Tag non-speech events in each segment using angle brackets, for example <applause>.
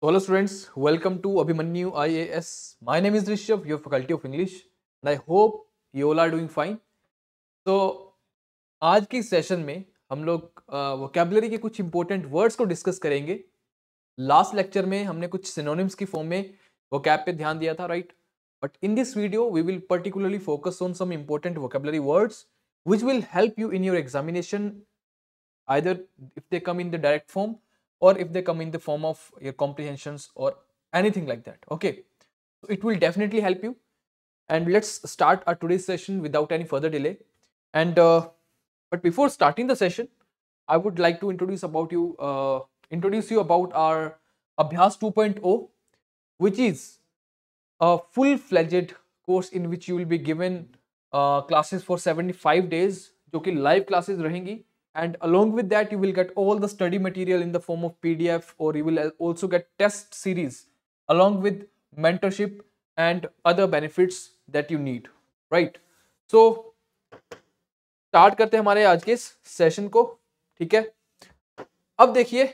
So hello students, welcome to Abhimanyu IAS. My name is Rishabh, your faculty of English and I hope you all are doing fine. आज के session में हम लोग vocabulary के कुछ important words को discuss करेंगे last lecture में हमने कुछ सिनोनिम्स की फॉर्म में वोकैब पे ध्यान दिया था right but in this video we will particularly focus on some important vocabulary words which will help you in your examination either if they come in the direct form or if they come in the form of your comprehensions or anything like that okay so it will definitely help you and let's start our today's session without any further delay and uh, but before starting the session i would like to introduce about you uh, introduce you about our abhyas 2.0 which is a full-fledged course in which you will be given uh, classes for 75 days जो live classes classes रहेंगी and along with that you will get all the study material in the form of pdf or you will also get test series along with mentorship and other benefits that you need right so start करते hamare aaj ke के इस session को ठीक है अब देखिए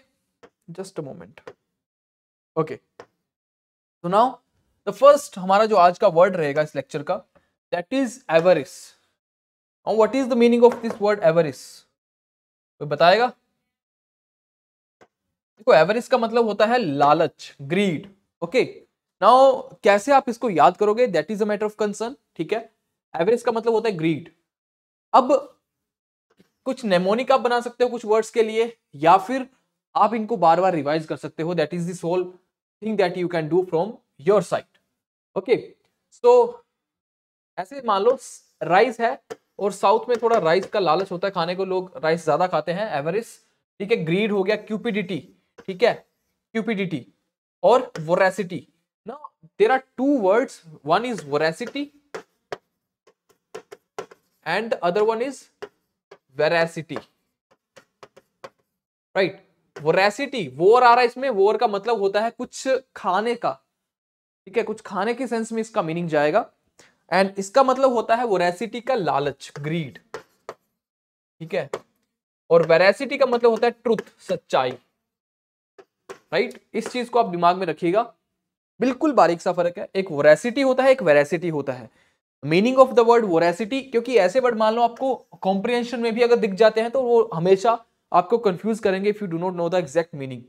just a moment okay तो now the first हमारा जो आज का वर्ड रहेगा इस लेक्चर का that is avarice what is the meaning of this word avarice तो बताएगा देखो एवरेज का मतलब होता है लालच ग्रीड ओके नाउ कैसे आप इसको याद करोगे that is a matter of concern ठीक है एवरेज का मतलब होता है ग्रीड अब कुछ नेमोनिक आप बना सकते हो कुछ वर्ड्स के लिए या फिर आप इनको बार बार रिवाइज कर सकते हो that is the whole thing that you can do from your side okay so ऐसे मान लो राइस है और साउथ में थोड़ा राइस का लालच होता है खाने को लोग राइस ज्यादा खाते हैं एवरेज ठीक है ग्रीड हो गया क्यूपिडिटी ठीक है क्यूपिडिटी और वोरेसिटी ना there are two words one is voracity and other one is veracity right voracity वोर आ रहा है इसमें वोर का मतलब होता है कुछ खाने का ठीक है कुछ खाने के सेंस में इसका मीनिंग जाएगा एंड इसका मतलब होता है वोरेसिटी का लालच ग्रीड ठीक है और वेरेसिटी का मतलब होता है ट्रुथ सच्चाई राइट इस चीज को आप दिमाग में रखिएगा बिल्कुल बारीक सा फर्क है एक वोरेसिटी होता है एक वेरेसिटी होता है meaning of the word voracity क्योंकि ऐसे वर्ड मान लो आपको कॉम्प्रिहेंशन में भी अगर दिख जाते हैं तो वो हमेशा आपको कंफ्यूज करेंगे if you do not know the exact meaning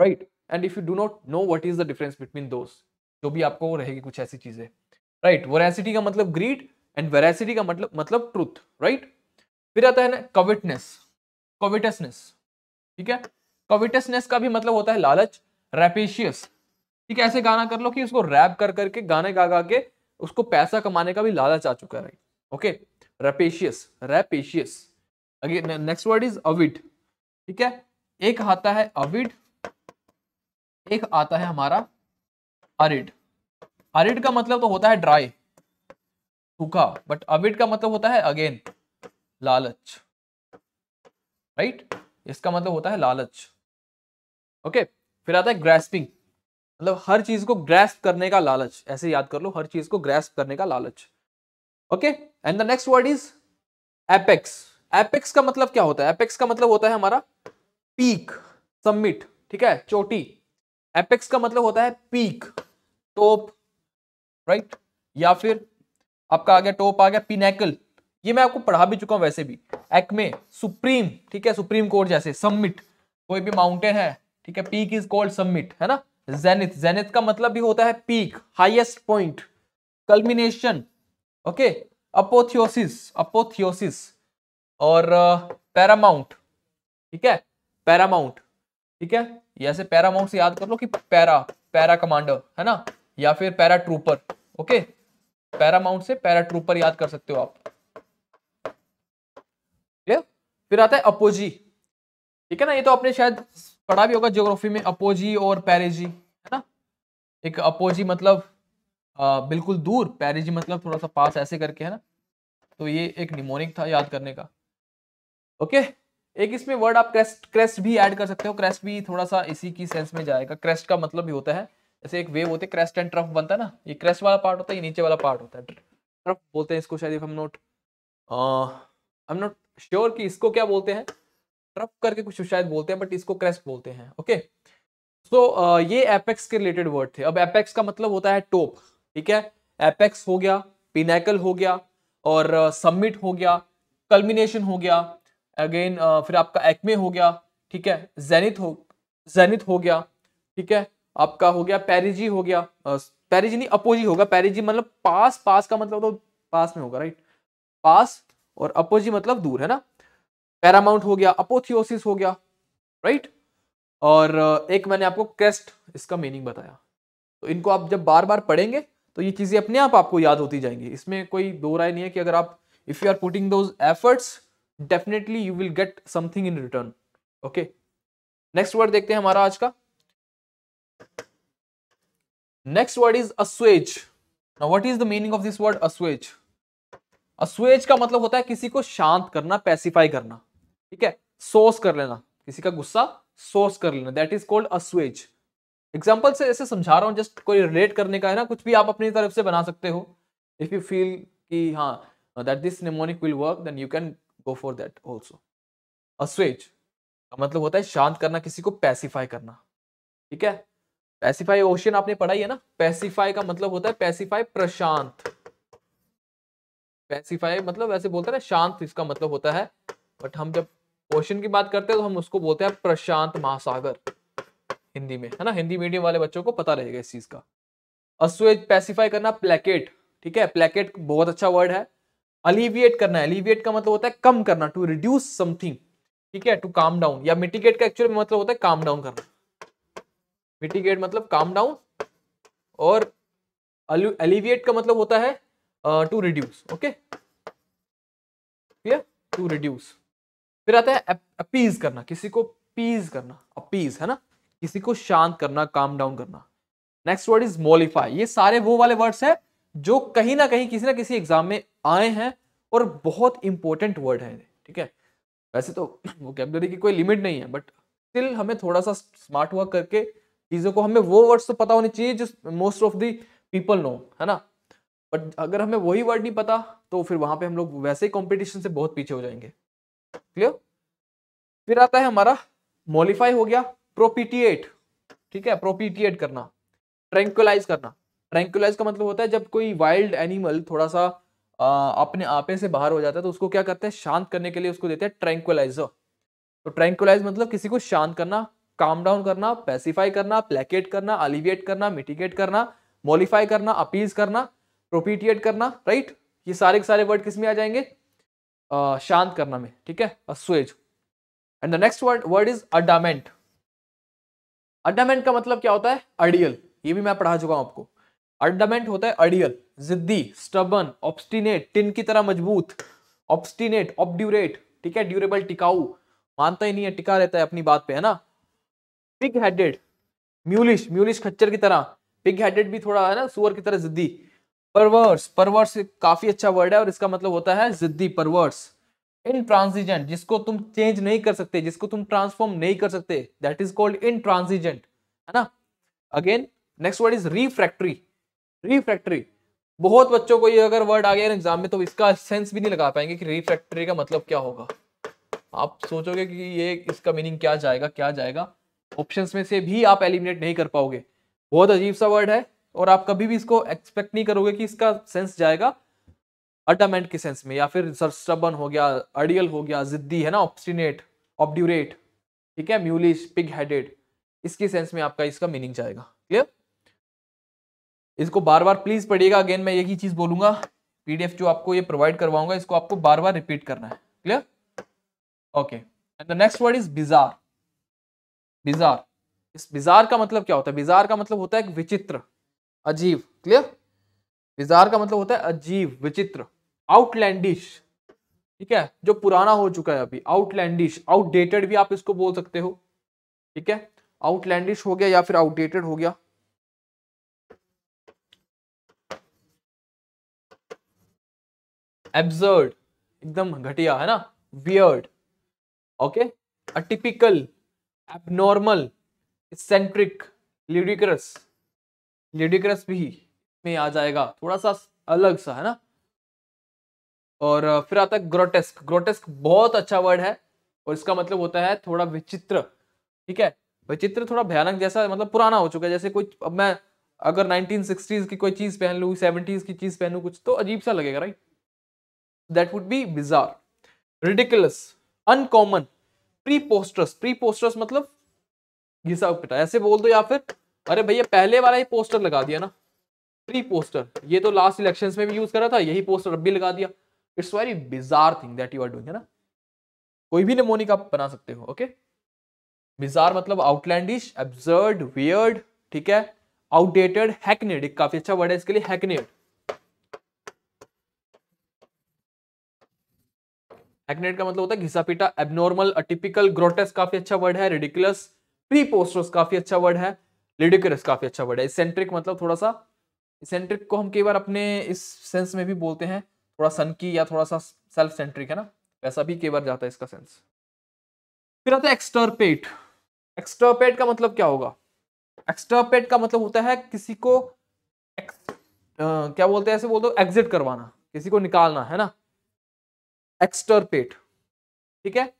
right and if you do not know what is the difference between दोस्त जो भी आपको रहेगी कुछ ऐसी चीजें राइट वोरेसिटी का मतलब ग्रीड एंड वेरासिटी का मतलब मतलब ट्रूथ राइट फिर आता है ना कविटनेस कविटसनेस ठीक है कविटसनेस का भी मतलब होता है लालच रैपेशियस ठीक है ऐसे गाना कर लो कि उसको रैप कर करके गाने गा गा के उसको पैसा कमाने का भी लालच आ चुका है okay rapacious rapacious again next word is avid ठीक है एक आता है अविड एक आता है हमारा अरिड अरिड का मतलब तो होता है ड्राई सूखा बट अविड का मतलब होता है अगेन लालच राइट right? इसका मतलब होता है लालच ओके okay? फिर आता है ग्रेस्पिंग मतलब हर चीज को ग्रेस्प करने का लालच ऐसे याद कर लो हर चीज को ग्रेस्प करने का लालच okay and the next word is apex apex का मतलब क्या होता है एपेक्स का मतलब होता है हमारा पीक सम्मिट ठीक है चोटी एपेक्स का मतलब होता है पीक टोप राइट या फिर आपका आ गया टॉप आ गया पिनेकल ये मैं आपको पढ़ा भी चुका हूं वैसे भी एक्मे सुप्रीम ठीक है सुप्रीम कोर्ट जैसे सम्मिट कोई भी माउंटेन है ठीक है पीक इज कॉल्ड सम्मिट है ना जेनिथ जेनिथ का मतलब भी होता है peak highest point culmination okay apotheosis apotheosis और पैरामाउंट uh, ठीक है पैरामाउंट ठीक है जैसे पैरामाउंट से याद कर लो कि पैरा पैरा कमांडर है ना या फिर पैरा ट्रूपर ओके पैरामाउंट से पैराट्रूपर याद कर सकते हो आप ये फिर आता है अपोजी ठीक है ना ये तो आपने शायद पढ़ा भी होगा ज्योग्राफी में अपोजी और पैरेजी है ना एक अपोजी मतलब आ, बिल्कुल दूर पैरेजी मतलब थोड़ा सा पास ऐसे करके है ना तो ये एक निमोनिक था याद करने का ओके एक इसमें वर्ड आप क्रेस्ट क्रेस्ट भी ऐड कर सकते हो क्रेस्ट भी थोड़ा सा इसी की सेंस में जाएगा क्रेस्ट का मतलब भी होता है जैसे एक वेव होती है क्रेस्ट एंड ट्रफ बनता है ना ये क्रेस्ट वाला पार्ट होता है ये नीचे वाला पार्ट होता है ट्रफ बोलते हैं इसको शायद हम नोट हम नोट श्योर कि इसको क्या बोलते हैं ट्रफ करके कुछ शायद बोलते हैं बट इसको क्रेस्ट बोलते हैं okay okay? So so, uh, ये एपेक्स के रिलेटेड वर्ड थे अब एपेक्स का मतलब होता है टोप ठीक है एपेक्स हो गया पिनेकल हो गया और सबमिट uh, हो गया कल्मिनेशन हो गया अगेन uh, फिर आपका एक्मे हो गया ठीक है जेनिथ हो जेनिथ हो गया ठीक है आपका हो गया पैरिजी हो गया पैरिजी नहीं अपोजी होगा पैरिजी मतलब पास पास का मतलब तो पास में होगा राइट पास और अपोजी मतलब दूर है ना पैरामाउंट हो गया अपोथियोसिस हो गया राइट और एक मैंने आपको क्रेस्ट इसका मीनिंग बताया तो इनको आप जब बार बार पढ़ेंगे तो ये चीज़ें अपने आप आपको याद होती जाएंगी इसमें कोई दो राय नहीं है कि अगर आप if you are putting those efforts definitely you will get something in return okay next word देखते हैं हमारा आज का next word is assuage what is the meaning of this word assuage assuage का मतलब होता है किसी को शांत करना पैसिफाई करना ठीक है सोर्स कर लेना किसी का गुस्सा सोर्स कर लेना that is called assuage example से ऐसे समझा रहा हूँ जस्ट कोई रिलेट करने का है ना कुछ भी आप अपनी तरफ से बना सकते हो इफ यू फील कि हाँ that this mnemonic will work then you can go for that also assuage का मतलब होता है शांत करना किसी को पैसिफाई करना ठीक है पैसिफाई ओशियन आपने पढ़ा ही है ना पैसिफाई का मतलब होता है पैसिफाई प्रशांत पैसिफाई मतलब वैसे बोलते हैं ना शांत इसका मतलब होता है बट हम जब ओशन की बात करते हैं तो हम उसको बोलते हैं प्रशांत महासागर हिंदी में है ना हिंदी मीडियम वाले बच्चों को पता रहेगा इस चीज का अस्वेज पैसिफाई करना प्लेकेट ठीक है प्लेकेट बहुत अच्छा वर्ड है अलिविएट करना है का मतलब होता है कम करना टू रिड्यूस समथिंग ठीक है टू काम डाउन या मिटिकेट का एक्चुअल मतलब होता है काम डाउन करना मिटिगेट मतलब काम डाउन और एलिविएट का मतलब होता है to reduce okay clear to reduce फिर आता है अपीज करना किसी को पीज करना अपीज है ना किसी को शांत करना काम डाउन करना नेक्स्ट वर्ड इज मोलिफाई ये सारे वो वाले वर्ड्स है जो कहीं ना कहीं किसी ना किसी एग्जाम में आए हैं और बहुत इंपॉर्टेंट वर्ड है ठीक है वैसे तो वो <clears throat> कैबलरी की कोई लिमिट नहीं है बट स्टिल हमें थोड़ा सा स्मार्ट वर्क करके चीज़ों को हमें वो वर्ड्स तो पता होने चाहिए जो most of the people know है ना बट अगर हमें वही वर्ड नहीं पता तो फिर वहां पे हम लोग वैसे ही कॉम्पिटिशन से बहुत पीछे हो जाएंगे क्लियर फिर आता है हमारा मॉलिफाई हो गया प्रोपिटिएट ठीक है प्रोपिटिएट करना ट्रेंकुलाइज करना ट्रेंकुलाइज का मतलब होता है जब कोई वाइल्ड एनिमल थोड़ा सा आ, अपने आपे से बाहर हो जाता है तो उसको क्या करते हैं शांत करने के लिए उसको देते हैं ट्रेंकुलाइजर तो ट्रेंकुलाइज मतलब किसी को शांत करना काम डाउन करना पैसिफाई करना प्लेकेट करना अलिविएट करना मिटिगेट करना मॉलिफाई करना अपीज करना प्रोपीटिएट करना राइट ये सारे के सारे वर्ड किस में आ जाएंगे आ, शांत करना में ठीक है assuage and the next word word is adamant adamant का मतलब क्या होता है अडियल ये भी मैं पढ़ा चुका हूं आपको अडामेंट होता है अडियल जिद्दी स्टबन ऑब्स्टिनेट टिन की तरह मजबूत ऑब्स्टिनेट ऑब्ड्यूरेट ठीक है ड्यूरेबल टिकाऊ मानता ही नहीं है टिका रहता है अपनी बात पे है ना पिग हेडेड म्यूलिश म्यूलिश खच्चर की तरह पिग हेडेड भी थोड़ा है ना सुअर की तरह जिद्दी परवर्स परवर्स काफी अच्छा वर्ड है और इसका मतलब होता है जिद्दी परवर्स इन ट्रांसिजेंट जिसको तुम चेंज नहीं कर सकते जिसको तुम ट्रांसफॉर्म नहीं कर सकते that is called intransigent है ना again next word is refractory refractory बहुत बच्चों को ये अगर वर्ड आ गया एग्जाम में तो इसका सेंस भी नहीं लगा पाएंगे कि रिफ्रैक्ट्री का मतलब क्या होगा आप सोचोगे कि ये इसका मीनिंग क्या जाएगा क्या जाएगा ऑप्शंस में से भी आप एलिमिनेट नहीं कर पाओगे बहुत अजीब सा वर्ड है और आप कभी भी इसको एक्सपेक्ट नहीं करोगे कि इसका सेंस जाएगा अटामेंट के सेंस में या फिर सरस्टबन हो गया अडियल हो गया जिद्दी है ना ऑप्सिनेट ऑब्ड्यूरेट ठीक है म्यूलिश पिग हेडेड इसके सेंस में आपका इसका मीनिंग जाएगा क्लियर इसको बार बार प्लीज पढ़िएगा अगेन मैं यही चीज बोलूंगा पीडीएफ जो आपको ये प्रोवाइड करवाऊंगा इसको आपको बार बार रिपीट करना है clear okay and the next word is bizarre bizarre इस बिजार का मतलब क्या होता है बिजार का मतलब होता है विचित्र अजीब क्लियर बिजार का मतलब होता है अजीब विचित्र आउटलैंडिश ठीक है जो पुराना हो चुका है अभी आउटलैंडिश आउटडेटेड भी आप इसको बोल सकते हो ठीक है आउटलैंडिश हो गया या फिर आउटडेटेड हो गया एब्जर्ड एकदम घटिया है ना weird okay atypical abnormal centric ludicrous ludicrous भी में आ जाएगा थोड़ा सा अलग सा है ना और फिर आता है ग्रोटेस्क ग्रोटेस्क बहुत अच्छा वर्ड है और इसका मतलब होता है थोड़ा विचित्र ठीक है विचित्र थोड़ा भयानक जैसा मतलब पुराना हो चुका है जैसे कोई अब मैं अगर 1960s की कोई चीज पहन लू 70s की चीज पहनू कुछ तो अजीब सा लगेगा right that would be bizarre ridiculous uncommon preposterous preposterous मतलब घिसा पिटा ऐसे बोल दो या फिर अरे भैया पहले वाला ही पोस्टर लगा दिया ना प्री पोस्टर ये तो लास्ट इलेक्शन में भी यूज करा था यही पोस्टर अब भी लगा दिया it's very bizarre thing that you are doing है ना कोई भी नमोनिक आप बना सकते हो ओके बिजार मतलब आउटलैंडिश एब्जर्ड वियर्ड ठीक है आउटडेटेड हैकनेड एक काफी अच्छा वर्ड है इसके लिए हैकनेड एक्नेट का मतलब होता है घिसा पीटा एबनॉर्मल अटिपिकल ग्रोटेस काफी अच्छा वर्ड है रेडिकुलस प्रीपोस्टोस काफी अच्छा वर्ड है लिडिकुलस काफी अच्छा वर्ड है इसेंट्रिक मतलब थोड़ा सा इसेंट्रिक को हम कई बार अपने इस सेंस में भी बोलते हैं थोड़ा सन की या थोड़ा सा सेल्फ सेंट्रिक है ना वैसा भी कई बार जाता है इसका सेंस फिर आता है एक्सटर्पेट एक्सटर्पेट का मतलब क्या होगा एक्सटर्पेट का मतलब होता है किसी को एक्स, आ, क्या बोलते हैं ऐसे बोल दो एग्जिट करवाना किसी को निकालना है ना एक्सटर्पेट ठीक है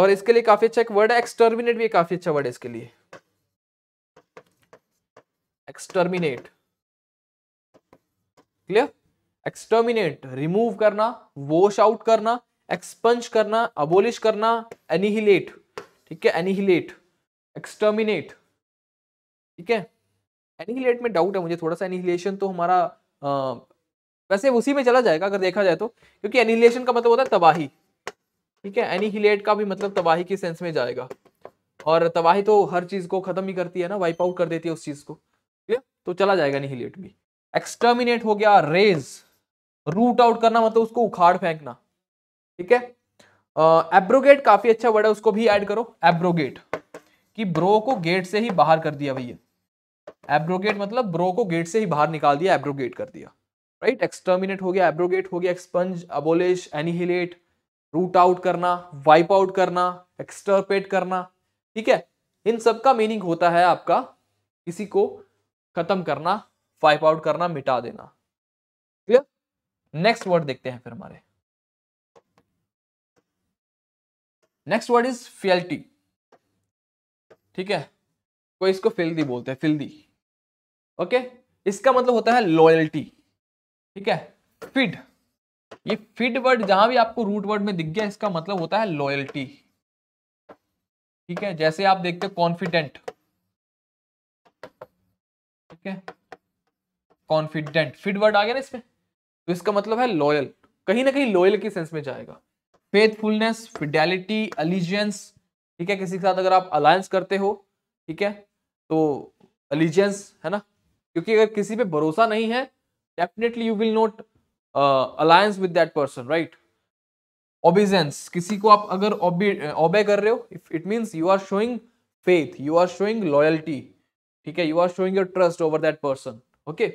और इसके लिए काफी अच्छा एक वर्ड है एक्सटर्मिनेट भी काफी अच्छा वर्ड है इसके लिए एक्सटर्मिनेट क्लियर एक्सटर्मिनेट रिमूव करना वॉश आउट करना एक्सपंज करना अबोलिश करना एनिहिलेट ठीक है एनिहिलेट एक्सटर्मिनेट ठीक है एनिहिलेट में डाउट है मुझे थोड़ा सा एनिहिलेशन तो हमारा वैसे उसी में चला जाएगा अगर देखा जाए तो क्योंकि एनिहिलेशन का मतलब होता है तबाही ठीक है एनिहिलेट का भी मतलब तबाही के सेंस में जाएगा और तबाही तो हर चीज को खत्म ही करती है ना वाइप आउट कर देती है उस चीज को है तो चला जाएगा एनिहिलेट भी एक्सटर्मिनेट हो गया रेज रूट आउट करना मतलब उसको उखाड़ फेंकना ठीक है एब्रोगेट काफी अच्छा वर्ड है उसको भी ऐड करो एब्रोगेट कि ब्रो को गेट से ही बाहर कर दिया भैया एब्रोगेट मतलब ब्रो को गेट से ही बाहर निकाल दिया एब्रोगेट कर दिया राइट एक्सटर्मिनेट हो गया एब्रोगेट हो गया expunge abolish annihilate root out करना वाइप आउट करना एक्सटर्पेट करना ठीक है इन सब का मीनिंग होता है आपका किसी को खत्म करना वाइप आउट करना मिटा देना क्लियर नेक्स्ट वर्ड देखते हैं फिर हमारे नेक्स्ट वर्ड इज फियल्टी ठीक है कोई इसको फिल्दी बोलते हैं फिल्दी ओके इसका मतलब होता है लॉयल्टी ठीक है फिड ये फिड वर्ड जहां भी आपको रूट वर्ड में दिख गया इसका मतलब होता है लॉयल्टी ठीक है जैसे आप देखते हो कॉन्फिडेंट ठीक है कॉन्फिडेंट फिड वर्ड आ गया ना इसमें तो इसका मतलब है लॉयल कहीं ना कहीं लॉयल के सेंस में जाएगा फेथफुलनेस फिडेलिटी अलीजियंस ठीक है किसी के साथ अगर आप अलायंस करते हो ठीक है तो अलीजियंस है ना क्योंकि अगर किसी पे भरोसा नहीं है definitely you will not alliance with that person right obeisance किसी को आप अगर ओबे कर रहे हो if it means you are showing faith you are showing loyalty ठीक है you are showing your trust over that person okay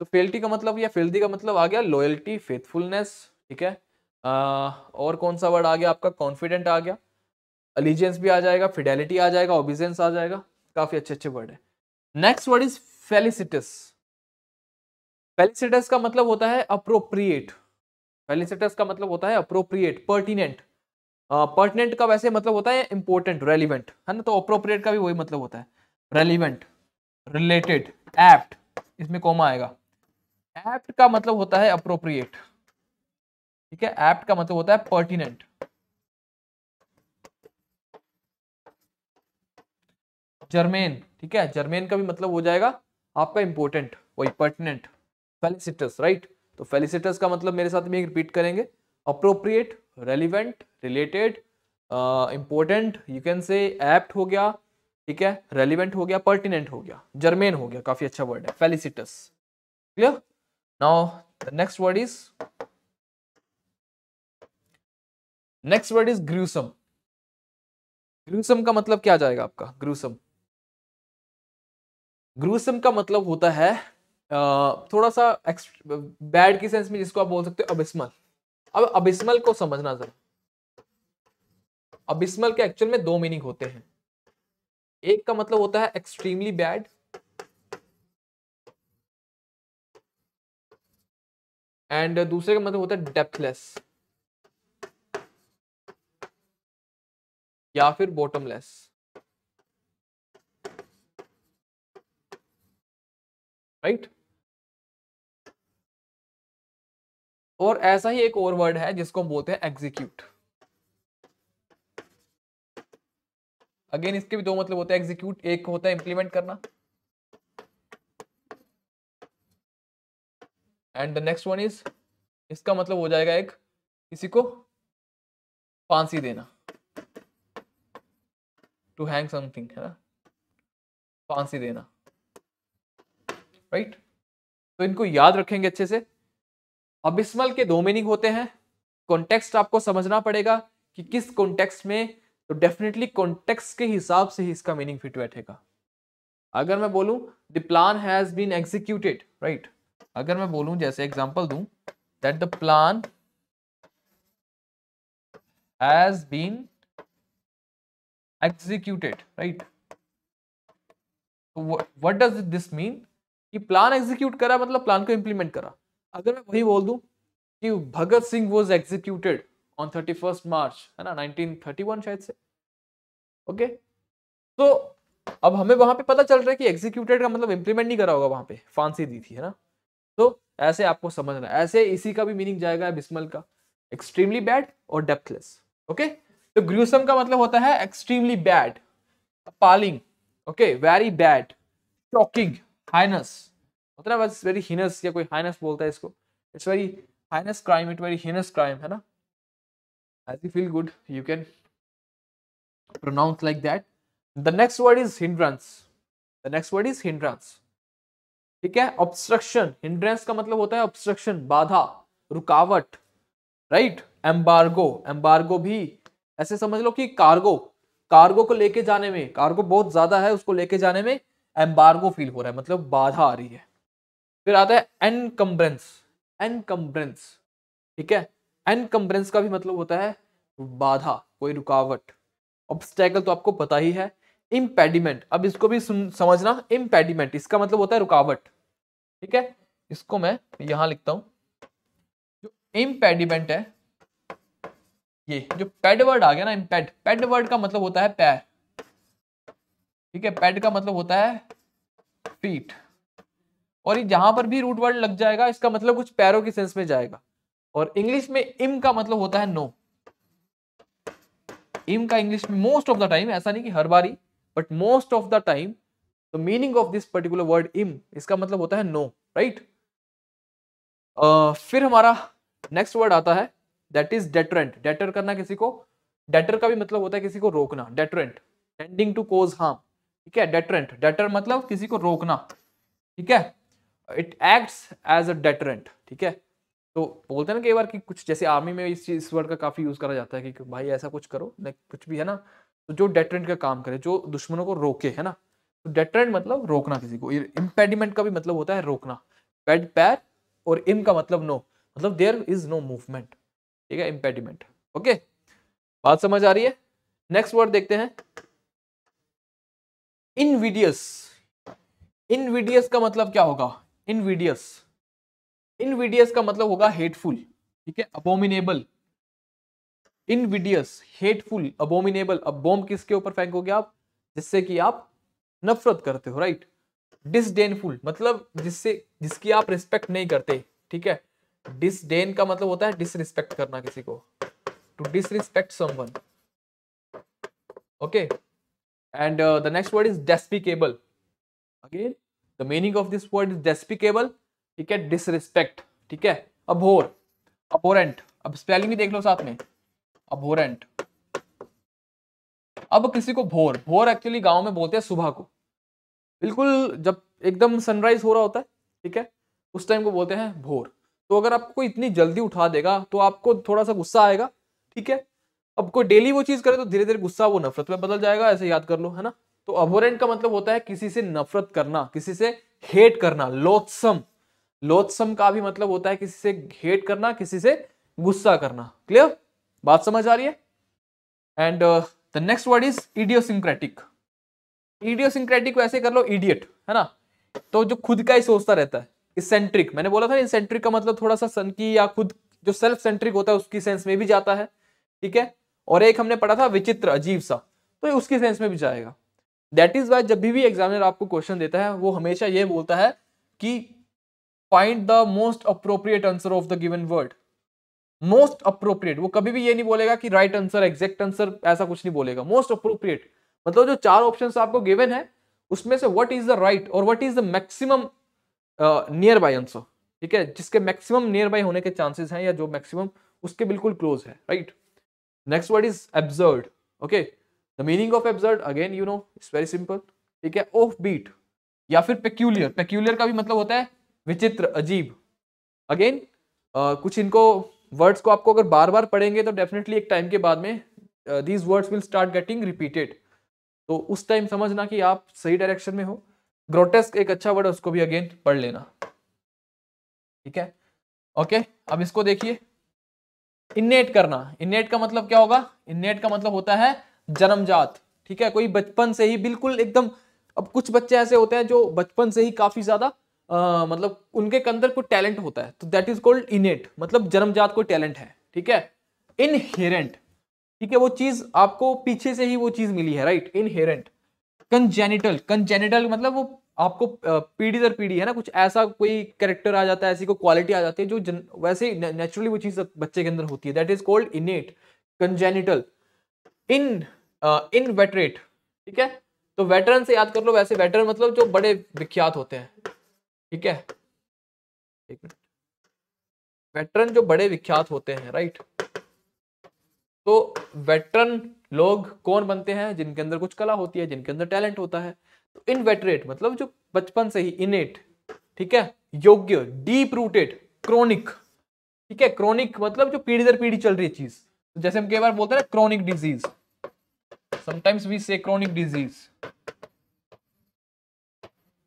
तो फेल्टी का मतलब या फेल्टी का मतलब आ गया लॉयल्टी फेथफुलनेस ठीक है uh, और कौन सा वर्ड आ गया आपका कॉन्फिडेंट आ गया अलीजेंस भी आ जाएगा फिडेलिटी आ जाएगा ओबिजेंस आ जाएगा काफी अच्छे अच्छे वर्ड है next word is felicitous felicitous का मतलब होता है अप्रोप्रिएट फेलिसिटस का मतलब होता है अप्रोप्रिएट पर्टिनेंट पर्टिनेंट का वैसे मतलब होता है इंपॉर्टेंट रेलिवेंट है ना तो अप्रोप्रिएट का भी वही मतलब होता है रेलिवेंट रिलेटेड एप्ट इसमें कोमा आएगा एप्ट का मतलब होता है अप्रोप्रिएट ठीक है एप्ट का मतलब होता है पर्टिनेंट जर्मेन ठीक है जर्मेन का भी मतलब हो जाएगा आपका इंपोर्टेंट वही पर्टिनेंट फेलिसिटस राइट तो फेलिसिटस का मतलब मेरे साथ में एक रिपीट करेंगे appropriate relevant related important you can say apt हो गया ठीक है रेलिवेंट हो गया पर्टिनेंट हो गया जर्मेन हो गया काफी अच्छा वर्ड है felicitous clear now next word is next word is gruesome gruesome का मतलब क्या जाएगा आपका ग्रूसम ग्रूसम का मतलब होता है थोड़ा सा बैड की सेंस में जिसको आप बोल सकते हो अबिस्मल अब अबिस्मल को समझना जरा अबिस्मल के एक्चुअल में दो मीनिंग होते हैं एक का मतलब होता है एक्सट्रीमली बैड एंड दूसरे का मतलब होता है डेप्थलेस या फिर बॉटमलेस राइट और ऐसा ही एक और वर्ड है जिसको हम बोलते हैं एग्जीक्यूट अगेन इसके भी दो मतलब होते हैं एग्जीक्यूट एक होता है इंप्लीमेंट करना and the next one is इसका मतलब हो जाएगा एक किसी को फांसी देना टू हैंग समथिंग है ना फांसी देना राइट तो इनको याद रखेंगे अच्छे से अबिस्मल के दो मीनिंग होते हैं कॉन्टेक्स्ट आपको समझना पड़ेगा कि किस कॉन्टेक्स्ट में तो डेफिनेटली कॉन्टेक्स्ट के हिसाब से ही इसका मीनिंग फिट बैठेगा अगर मैं बोलूं the plan has been executed right अगर मैं बोलूं जैसे एग्जांपल दूं that the plan has been executed right what does this mean कि प्लान एग्जीक्यूट करा मतलब प्लान को इम्प्लीमेंट करा अगर मैं वही बोल दूं कि Bhagat Singh was executed on thirty first March है ना नाइनटीन थर्टी वन शायद से ओके तो अब हमें वहां पे पता चल रहा है कि एग्जीक्यूटेड का मतलब इम्प्लीमेंट नहीं करा होगा वहां पे फांसी दी थी है ना तो ऐसे आपको समझना ऐसे इसी का भी मीनिंग जाएगा बिस्मल का एक्सट्रीमली बैड और डेप्थलेस ओके तो ग्रूसम का मतलब होता है extremely bad appalling okay very bad shocking heinous मतलब इट्स वेरी हिनस या कोई हाइनस बोलता है इसको it's very heinous crime it very heinous crime है ना as you feel good you can pronounce like that the next word is hindrance the next word is hindrance ठीक है obstruction hindrance का मतलब होता है ऑब्स्ट्रक्शन बाधा रुकावट राइट एम्बार्गो एम्बार्गो भी ऐसे समझ लो कि कार्गो कार्गो को लेके जाने में कार्गो बहुत ज्यादा है उसको लेके जाने में एम्बार्गो फील हो रहा है मतलब बाधा आ रही है फिर आता है एनकम्ब्रेंस एनकम्ब्रेंस ठीक है एनकम्ब्रेंस का भी मतलब होता है बाधा कोई रुकावट ऑब्स्टैकल तो आपको पता ही है इम्पेडिमेंट अब इसको भी समझना इम्पेडिमेंट इसका मतलब होता है रुकावट ठीक है इसको मैं यहां लिखता हूं जो इम्पेडिमेंट है ये जो पेडवर्ड आ गया ना इम्पेड पेडवर्ड का मतलब होता है पैर ठीक है पैड का मतलब होता है फीट और ये जहां पर भी रूट वर्ड लग जाएगा इसका मतलब कुछ पैरों के सेंस में जाएगा और इंग्लिश में इम का मतलब होता है नो इम का इंग्लिश में मोस्ट ऑफ द टाइम ऐसा नहीं कि हर बारी but most of the time the meaning of this particular word इम इसका मतलब होता है नो राइट फिर हमारा नेक्स्ट वर्ड आता है दैट इज डेटरेंट डेटर करना किसी को डेटर का भी मतलब होता है किसी को रोकना deterrent tending to cause harm ठीक है डेटरेंट डेटर मतलब किसी को रोकना ठीक है it acts as a deterrent ठीक है तो बोलते हैं ना कई बार कि कुछ जैसे आर्मी में इस चीज इस वर्ड का काफ़ी यूज़ करा जाता है कि भाई ऐसा कुछ करो कुछ भी है ना तो जो डेटरेंट का काम करे जो दुश्मनों को रोके है ना तो डेटरेंट मतलब रोकना किसी को इम्पेडिमेंट का भी मतलब होता है रोकना पेड पैर और इम का मतलब नो मतलब देयर इज नो मूवमेंट ठीक है इम्पेडिमेंट ओके बात समझ आ रही है नेक्स्ट वर्ड देखते हैं इनविडियस इनविडियस का मतलब क्या होगा इनविडियस इनविडियस का मतलब होगा हेटफुल ठीक है अबोमिनेबल इनविडियस हेटफुल अबोमिनेबल अब बोम किसके ऊपर फेंकोगे आप जिससे कि आप नफरत करते हो राइट डिसडेनफुल मतलब जिससे जिसकी आप रिस्पेक्ट नहीं करते ठीक है डिसडेन का मतलब होता है डिसरिस्पेक्ट करना किसी को to disrespect someone okay and uh, the next word is despicable again the meaning of this word is despicable ठीक है disrespect ठीक है abhor abhorrent अब spelling भी देख लो साथ में abhorrent अब किसी को भोर भोर एक्चुअली गांव में बोलते हैं सुबह को बिल्कुल जब एकदम सनराइज हो रहा होता है ठीक है उस टाइम को बोलते हैं भोर तो अगर आपको इतनी जल्दी उठा देगा तो आपको थोड़ा सा गुस्सा आएगा ठीक है अब कोई डेली वो चीज करे तो धीरे धीरे गुस्सा वो नफरत में बदल जाएगा ऐसे याद कर लो है ना तो अबोरेंट का मतलब होता है किसी से नफरत करना किसी से हेट करना लोथसम लोथसम का भी मतलब होता है किसी से हेट करना किसी से गुस्सा करना क्लियर बात समझ आ रही है and the next word is idiosyncratic idiosyncratic वैसे कर लो इडियट है ना तो जो खुद का ही सोचता रहता है इसेंट्रिक मैंने बोला था इसेंट्रिक का मतलब थोड़ा सा सन की या खुद जो सेल्फ सेंट्रिक होता है उसकी सेंस में भी जाता है ठीक है और एक हमने पढ़ा था विचित्र अजीब सा तो उसके सेंस में भी जाएगा दैट इज वाई जब भी भी एग्जामिनर आपको क्वेश्चन देता है वो हमेशा ये बोलता है कि find the most appropriate answer of the given word most appropriate वो कभी भी ये नहीं बोलेगा कि राइट आंसर एग्जैक्ट आंसर ऐसा कुछ नहीं बोलेगा मोस्ट अप्रोप्रिएट मतलब जो चार ऑप्शन आपको गिवन है उसमें से वट इज द राइट और what is the maximum nearby answer ठीक है जिसके मैक्सिमम नियर बाय होने के चांसेस हैं या जो मैक्सिमम उसके बिल्कुल क्लोज है right right? Next word is absurd okay the meaning of absurd again you know it's very simple ठीक है ऑफ बीट या फिर पेक्यूलियर पेक्यूलियर का भी मतलब होता है विचित्र अजीब अगेन uh, कुछ इनको वर्ड्स को आपको अगर बार बार पढ़ेंगे तो डेफिनेटली एक टाइम के बाद में these words will start getting repeated तो उस टाइम समझना कि आप सही डायरेक्शन में हो ग्रोटेस्क एक अच्छा वर्ड है उसको भी अगेन पढ़ लेना ठीक है ओके अब इसको देखिए इन्नेट करना इन्नेट का मतलब क्या होगा इन्नेट का मतलब होता है जन्मजात ठीक है कोई बचपन से ही बिल्कुल एकदम अब कुछ बच्चे ऐसे होते हैं जो बचपन से ही काफी ज्यादा मतलब उनके अंदर कोई टैलेंट होता है तो दैट इज कॉल्ड इनेट मतलब जन्मजात कोई टैलेंट है ठीक है इनहेरेंट ठीक है वो चीज आपको पीछे से ही वो चीज मिली है राइट इनहेरेंट कंजेनिटल कंजेनिटल मतलब वो आपको पीढ़ी दर पीढ़ी है ना कुछ ऐसा कोई कैरेक्टर आ जाता है ऐसी कोई क्वालिटी आ जाती है जो जन, वैसे नेचुरली वो चीज़ बच्चे के अंदर होती है that is called innate congenital in inveterate ठीक है तो वेटरन से याद कर लो वैसे वेटरन मतलब जो बड़े विख्यात होते हैं ठीक है एक वेटरन जो बड़े विख्यात होते हैं राइट तो वेटरन लोग कौन बनते हैं जिनके अंदर कुछ कला होती है जिनके अंदर टैलेंट होता है इनवेटरेट मतलब जो बचपन से ही इनेट ठीक है योग्य डीप रूटेड क्रोनिक ठीक है क्रोनिक मतलब जो पीढ़ी दर पीढ़ी चल रही है चीज तो जैसे हम कई बार बोलते हैं ना chronic disease sometimes we say chronic disease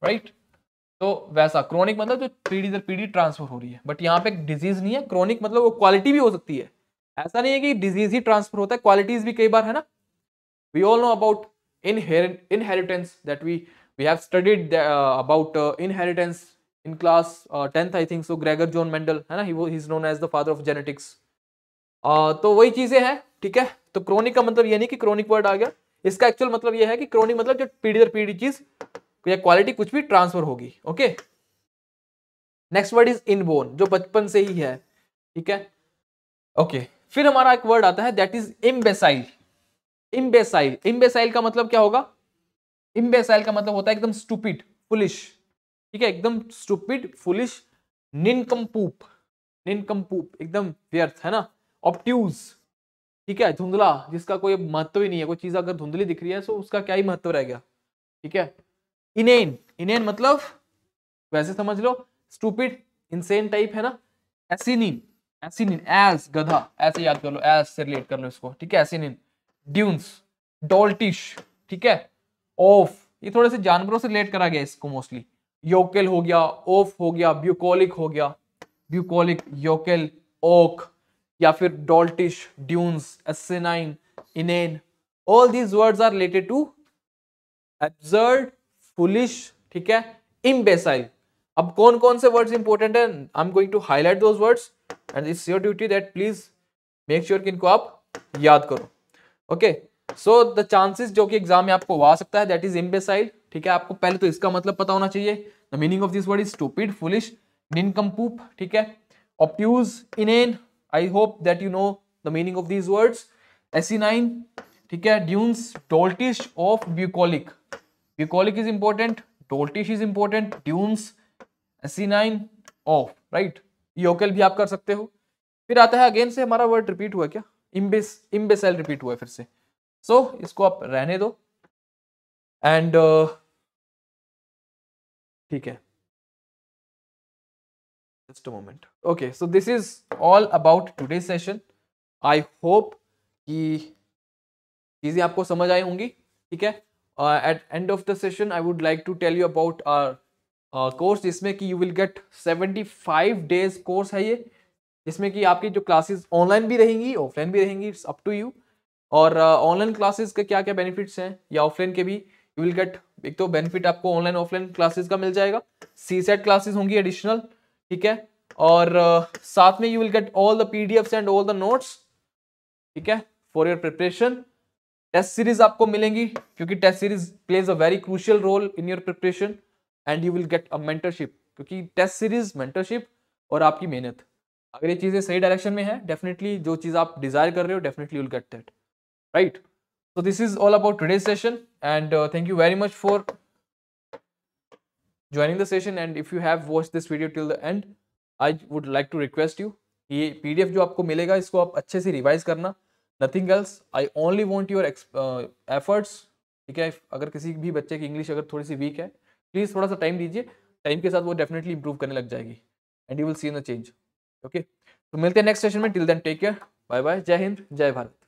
right तो वैसा क्रोनिक मतलब जो पीढ़ी दर पीढ़ी ट्रांसफर हो रही है बट यहाँ पे डिजीज नहीं है क्रोनिक मतलब वो क्वालिटी भी हो सकती है ऐसा नहीं है कि डिजीज ही ट्रांसफर होता है क्वालिटीज भी कई बार है ना we all know about inherit inheritance that we we have studied the, uh, about uh, inheritance in class uh, 10th I think so Gregor John Mendel है ना he वो he's known as the father of genetics uh, तो वही चीजें हैं ठीक है तो क्रोनिक का मतलब ये नहीं कि क्रोनिक वर्ड आ गया इसका एक्चुअल मतलब ये है कि क्रोनिक मतलब जो पीढ़ी दर पीढ़ी चीज या क्वालिटी कुछ भी ट्रांसफर होगी okay next word is inborn जो बचपन से ही है ठीक है ओके okay. फिर हमारा एक वर्ड आता है दैट इज इम्बेसाइल इम्बेसाइल इम्बेसाइल का मतलब क्या होगा इम्बेसाइल का मतलब होता है एकदम स्टूपिड फुलिश ठीक है एकदम स्टूपिड फुलिश निनकम्पूप निनकम्पूप एकदम व्यर्थ है ना ऑप्ट्यूज ठीक है धुंधला जिसका कोई महत्व ही नहीं है कोई चीज अगर धुंधली दिख रही है तो उसका क्या ही महत्व रह गया ठीक है इनेन इनेन मतलब वैसे समझ लो स्टूपिड इनसेन टाइप है ना एसिनिन एसिनिन एस गधा ऐसे याद कर लो एस से रिलेट कर लो इसको ठीक है एसिनिन ड्यून्स डोल्टिश ठीक है ऑफ ये थोड़े से जानवरों से रिलेट करा गया इसको मोस्टली योकेल हो गया ऑफ हो गया ब्यूकोलिक हो गया ब्यूकोलिक योकेल ओक या फिर doltish dunce asinine inane all these words are related to absurd foolish ठीक है इम्बेसाइल अब कौन कौन से वर्ड्स इंपॉर्टेंट है I am going to highlight those words and it's your duty that please make sure कि इनको आप याद करो ओके सो द चांसेस जो कि एग्जाम में आपको आ सकता है दैट इज इम्बेसाइल ठीक है आपको पहले तो इसका मतलब पता होना चाहिए the meaning of this word is stupid foolish nincompoop ठीक है obtuse inane I hope that you know the meaning of this words nine ठीक है dunce doltish of bucolic bucolic is important doltish is important dunce asinine of right yokel भी आप कर सकते हो फिर आता है अगेन से हमारा वर्ड रिपीट हुआ क्या इम्बेस इम्बेसेल रिपीट हुआ है फिर से सो so, इसको आप रहने दो एंड uh, ठीक uh, है just moment okay so this is all about today session I hope कि चीज़ें आपको समझ आई होंगी ठीक है at end of the session I would like to tell you about our course जिसमें कि you will get seventy five days course है ये जिसमें कि आपकी जो क्लासेस ऑनलाइन भी रहेंगी ऑफलाइन भी रहेंगी इट्स अप टू यू और ऑनलाइन uh, क्लासेस के क्या क्या बेनिफिट्स हैं या ऑफलाइन के भी यू विल गेट एक तो बेनिफिट आपको ऑनलाइन ऑफलाइन क्लासेस का मिल जाएगा सी सेट क्लासेस होंगी एडिशनल ठीक है और uh, साथ में you will get all the PDFs and all the notes ठीक है for your preparation test series आपको मिलेंगी क्योंकि test series plays a very crucial role in your preparation and you will get a mentorship क्योंकि test series mentorship और आपकी मेहनत अगर ये चीज़ें सही डायरेक्शन में है डेफिनेटली जो चीज़ आप डिजायर कर रहे हो definitely will get that right so this is all about today session and thank you very much for joining the session and if you have watch this video till the end I would like to request you ये PDF जो आपको मिलेगा इसको आप अच्छे से revise करना nothing else I only want your efforts ठीक है अगर किसी भी बच्चे की इंग्लिश अगर थोड़ी सी वीक है प्लीज़ थोड़ा सा टाइम दीजिए टाइम के साथ वो डेफिनेटली इंप्रूव करने लग जाएगी and you will see in a change okay तो मिलते हैं नेक्स्ट सेशन में till then take care bye bye जय हिंद जय भारत